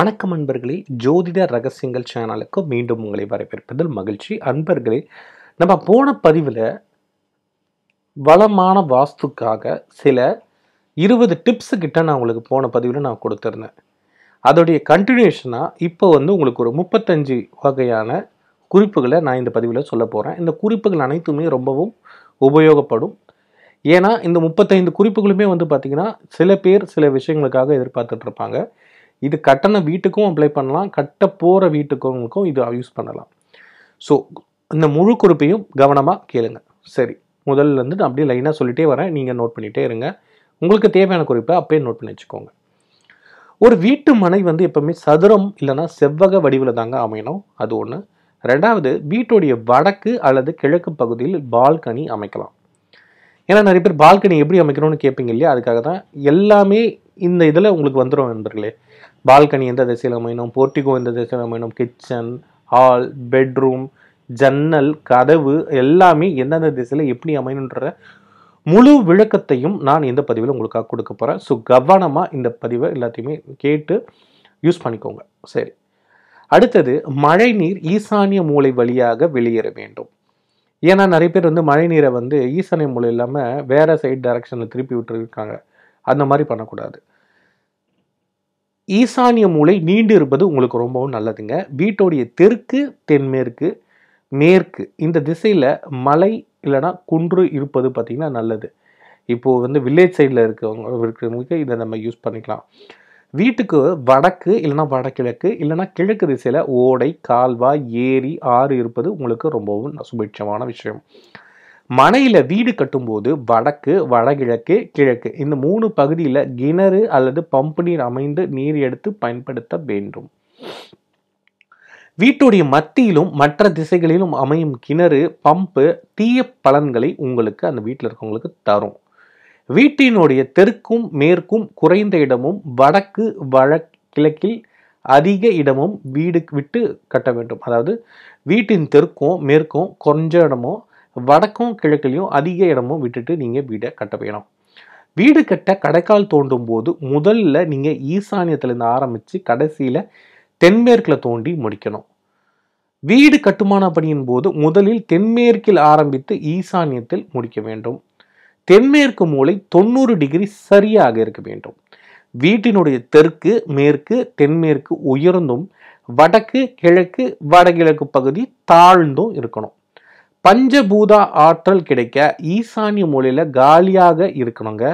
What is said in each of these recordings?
வணக்கம் அன்பர்களே ஜோதிட ரகசியங்கள் சேனலுக்கு மீண்டும் உங்களை வரவேற்பதில் மகிழ்ச்சி அன்பர்களே நம்ம போன பதிவில் வளமான வாஸ்துக்காக சில இருபது டிப்ஸு கிட்ட நான் உங்களுக்கு போன பதிவில் நான் கொடுத்துருந்தேன் அதோடைய கண்டினியூஷனாக இப்போ வந்து உங்களுக்கு ஒரு முப்பத்தஞ்சு வகையான குறிப்புகளை நான் இந்த பதிவில் சொல்ல போகிறேன் இந்த குறிப்புகள் அனைத்துமே ரொம்பவும் உபயோகப்படும் ஏன்னா இந்த முப்பத்தைந்து குறிப்புகளுமே வந்து பார்த்திங்கன்னா சில பேர் சில விஷயங்களுக்காக எதிர்பார்த்துட்ருப்பாங்க இருப்பாங்க இது கட்டண வீட்டுக்கும் அப்ளை பண்ணலாம் கட்ட போகிற வீட்டுக்கவங்களுக்கும் இது யூஸ் பண்ணலாம் ஸோ இந்த முழு குறிப்பையும் கவனமாக கேளுங்க சரி முதல்ல இருந்து நான் அப்படியே லைனாக சொல்லிகிட்டே வரேன் நீங்கள் நோட் பண்ணிகிட்டே இருங்க உங்களுக்கு தேவையான குறிப்பை அப்பயே நோட் பண்ணி வச்சுக்கோங்க ஒரு வீட்டு மனை வந்து எப்போவுமே சதுரம் இல்லைன்னா செவ்வக வடிவில் தாங்க அமையணும் அது ஒன்று ரெண்டாவது வீட்டுடைய வடக்கு அல்லது கிழக்கு பகுதியில் பால்கனி அமைக்கலாம் ஏன்னா நிறைய பேர் பால்கனி எப்படி அமைக்கணும்னு கேட்பீங்க இல்லையா அதுக்காக தான் எல்லாமே இந்த இதில் உங்களுக்கு வந்துடும் நண்பர்களே பால்கனி எந்த திசையில் அமையணும் போர்ட்டிகோ எந்த திசையில் அமையணும் கிச்சன் ஹால் பெட்ரூம் ஜன்னல் கதவு எல்லாமே எந்தெந்த திசையில் எப்படி அமையணுன்ற முழு விளக்கத்தையும் நான் இந்த பதிவில் உங்களுக்காக கொடுக்க போகிறேன் ஸோ கவனமாக இந்த பதிவை எல்லாத்தையுமே கேட்டு யூஸ் பண்ணிக்கோங்க சரி அடுத்தது மழை நீர் ஈசானிய மூளை வழியாக வெளியேற வேண்டும் ஏன்னா நிறைய பேர் வந்து மழை நீரை வந்து ஈசானிய மூளை இல்லாமல் வேறு சைடு டைரக்ஷனில் திருப்பி விட்டுருக்காங்க அந்த மாதிரி பண்ணக்கூடாது ஈசானிய மூலை நீண்டு இருப்பது உங்களுக்கு ரொம்பவும் நல்லதுங்க வீட்டோடைய தெற்கு தென்மேற்கு மேற்கு இந்த திசையில் மலை இல்லைனா குன்று இருப்பது பார்த்திங்கன்னா நல்லது இப்போது வந்து வில்லேஜ் சைடில் இருக்கவங்க இருக்கிறவங்களுக்கு இதை நம்ம யூஸ் பண்ணிக்கலாம் வீட்டுக்கு வடக்கு இல்லைனா வடகிழக்கு இல்லைனா கிழக்கு திசையில் ஓடை கால்வாய் ஏரி ஆறு இருப்பது உங்களுக்கு ரொம்பவும் சுபிட்சமான விஷயம் மனையில் வீடு கட்டும்போது வடக்கு வடகிழக்கு கிழக்கு இந்த மூணு பகுதியில் கிணறு அல்லது பம்பு நீர் அமைந்து நீர் எடுத்து பயன்படுத்த வேண்டும் வீட்டுடைய மத்தியிலும் மற்ற திசைகளிலும் அமையும் கிணறு பம்பு தீய பலன்களை உங்களுக்கு அந்த வீட்டில் இருக்கவங்களுக்கு தரும் வீட்டினுடைய தெற்கும் மேற்கும் குறைந்த இடமும் வடக்கு வழ கிழக்கில் அதிக இடமும் வீடு விட்டு கட்ட வேண்டும் அதாவது வீட்டின் தெற்கும் மேற்கும் கொஞ்ச இடமும் வடக்கும் கிழக்குலையும் அதிக இடமும் விட்டுட்டு நீங்கள் வீடை கட்ட வேணும் வீடு கட்ட கடைக்கால் தோண்டும் போது முதல்ல நீங்கள் ஈசானியத்துலேருந்து ஆரம்பித்து கடைசியில் தென்மேற்கில் தோண்டி முடிக்கணும் வீடு கட்டுமான பணியின் போது முதலில் தென்மேற்கில் ஆரம்பித்து ஈசானியத்தில் முடிக்க வேண்டும் தென்மேற்கு மூளை தொண்ணூறு டிகிரி சரியாக இருக்க வேண்டும் வீட்டினுடைய தெற்கு மேற்கு தென்மேற்கு உயர்ந்தும் வடக்கு கிழக்கு வடகிழக்கு பகுதி தாழ்ந்தும் இருக்கணும் பஞ்சபூதா ஆற்றல் கிடைக்க ஈசானிய மூலையில் காலியாக இருக்கணுங்க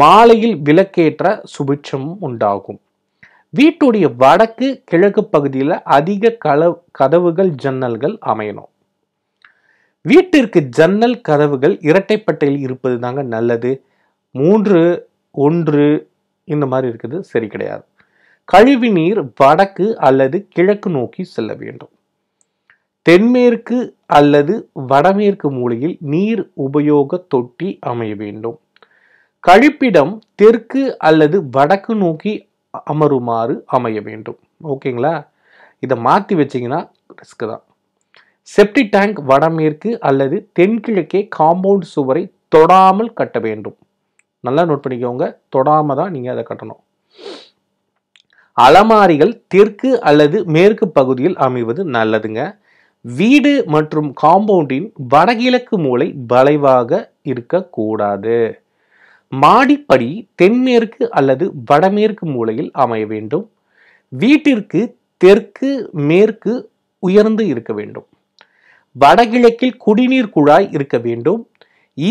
மாலையில் விளக்கேற்ற சுபிட்சமும் உண்டாகும் வீட்டுடைய வடக்கு கிழக்கு பகுதியில் அதிக கல கதவுகள் ஜன்னல்கள் அமையணும் வீட்டிற்கு ஜன்னல் கதவுகள் இரட்டைப்பட்டையில் இருப்பது தாங்க நல்லது மூன்று ஒன்று இந்த மாதிரி இருக்குது சரி கிடையாது கழிவு நீர் வடக்கு அல்லது கிழக்கு நோக்கி செல்ல வேண்டும் தென்மேற்கு அல்லது வடமேற்கு மூலையில் நீர் உபயோக தொட்டி அமைய வேண்டும் கழிப்பிடம் தெற்கு அல்லது வடக்கு நோக்கி அமருமாறு அமைய வேண்டும் ஓகேங்களா இதை மாற்றி வச்சிங்கன்னா ரிஸ்க் தான் செப்டி டேங்க் வடமேற்கு அல்லது தென்கிழக்கே காம்பவுண்ட் சுவரை தொடாமல் கட்ட வேண்டும் நல்லா நோட் பண்ணிக்கோங்க தொடாமல் தான் நீங்கள் அதை கட்டணும் அலமாரிகள் தெற்கு அல்லது மேற்கு பகுதியில் அமைவது நல்லதுங்க வீடு மற்றும் காம்பவுண்டின் வடகிழக்கு மூலை வளைவாக இருக்கக்கூடாது மாடிப்படி தென்மேற்கு அல்லது வடமேற்கு மூலையில் அமைய வேண்டும் வீட்டிற்கு தெற்கு மேற்கு உயர்ந்து இருக்க வேண்டும் வடகிழக்கில் குடிநீர் குழாய் இருக்க வேண்டும்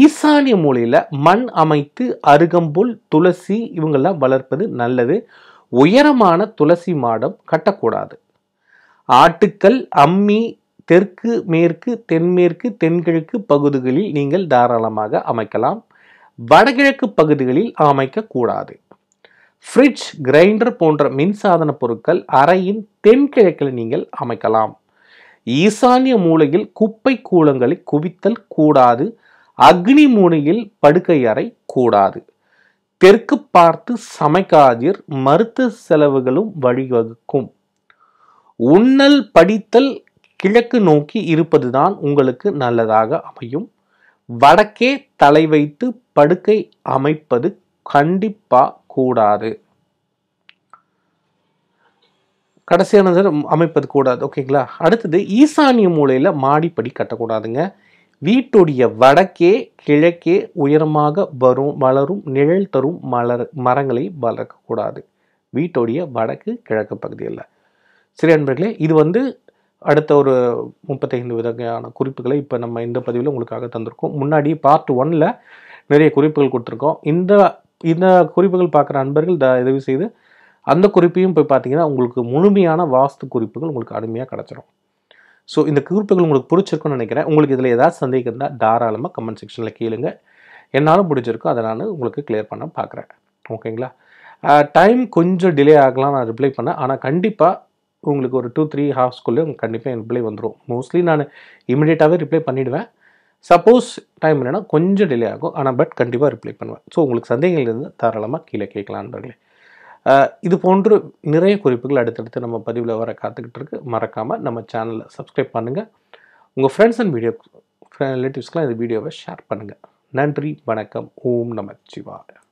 ஈசானிய மூலையில் மண் அமைத்து அருகம்புல் துளசி இவங்கெல்லாம் வளர்ப்பது நல்லது உயரமான துளசி மாடம் கட்டக்கூடாது ஆட்டுக்கல் அம்மி தெற்கு மேற்கு தென்மேற்கு தென்கிழக்கு பகுதிகளில் நீங்கள் தாராளமாக அமைக்கலாம் வடகிழக்கு பகுதிகளில் அமைக்கக்கூடாது ஃப்ரிட்ஜ் கிரைண்டர் போன்ற மின்சாதன பொருட்கள் அறையின் தென்கிழக்கில் நீங்கள் அமைக்கலாம் ஈசானிய மூலையில் குப்பை கூலங்களை குவித்தல் கூடாது அக்னி மூலையில் படுக்கை அறை கூடாது தெற்கு பார்த்து சமைக்காதீர் மருத்துவ செலவுகளும் வழிவகுக்கும் உண்ணல் படித்தல் கிழக்கு நோக்கி இருப்பதுதான் உங்களுக்கு நல்லதாக அமையும் வடக்கே தலை வைத்து படுக்கை அமைப்பது கண்டிப்பா கூடாது கடைசியானது அமைப்பது கூடாது ஓகேங்களா அடுத்தது ஈசானிய மூலையில் மாடிப்படி கட்டக்கூடாதுங்க வீட்டுடைய வடக்கே கிழக்கே உயரமாக வரும் வளரும் நிழல் தரும் மலர் மரங்களை வளர்க்கக்கூடாது வீட்டுடைய வடக்கு கிழக்கு பகுதியில் சரி அன்பர்களே இது வந்து அடுத்த ஒரு முப்பத்தைந்து விதமான குறிப்புகளை இப்போ நம்ம இந்த பதிவில் உங்களுக்காக தந்திருக்கோம் முன்னாடி பார்ட் ஒன்னில் நிறைய குறிப்புகள் கொடுத்துருக்கோம் இந்த இந்த குறிப்புகள் பார்க்குற அன்பர்கள் த தயவு செய்து அந்த குறிப்பையும் போய் பார்த்தீங்கன்னா உங்களுக்கு முழுமையான வாஸ்து குறிப்புகள் உங்களுக்கு அருமையாக கிடச்சிரும் ஸோ இந்த குறிப்புகள் உங்களுக்கு பிடிச்சிருக்குன்னு நினைக்கிறேன் உங்களுக்கு இதில் ஏதாவது சந்தேகம் இருந்தால் தாராளமாக கமெண்ட் செக்ஷனில் கேளுங்க என்னாலும் பிடிச்சிருக்கோ அதை நான் உங்களுக்கு கிளியர் பண்ண பார்க்குறேன் ஓகேங்களா டைம் கொஞ்சம் டிலே ஆகலாம் நான் ரிப்ளை பண்ணேன் ஆனால் கண்டிப்பாக உங்களுக்கு ஒரு டூ த்ரீ ஹார்ஸ்குள்ளே உங்களுக்கு கண்டிப்பாக ரிப்ளை வந்துடும் மோஸ்ட்லி நான் இமிடியேட்டாகவே ரிப்ளை பண்ணிவிடுவேன் சப்போஸ் டைம் என்னென்னா கொஞ்சம் டிலே ஆகும் ஆனால் பட் கண்டிப்பாக ரிப்ளை பண்ணுவேன் ஸோ உங்களுக்கு சந்தேகங்கள் இருந்து தாராளமாக கீழே கேட்கலாம் இது போன்று நிறைய குறிப்புகள் அடுத்தடுத்து நம்ம பதிவில் வர காத்துக்கிட்டு இருக்கு மறக்காமல் நம்ம சேனலை சப்ஸ்கிரைப் பண்ணுங்கள் உங்கள் ஃப்ரெண்ட்ஸ் அண்ட் வீடியோ ரிலேட்டிவ்ஸ்க்கெலாம் இந்த வீடியோவை ஷேர் பண்ணுங்கள் நன்றி வணக்கம் ஓம் நம சிவாய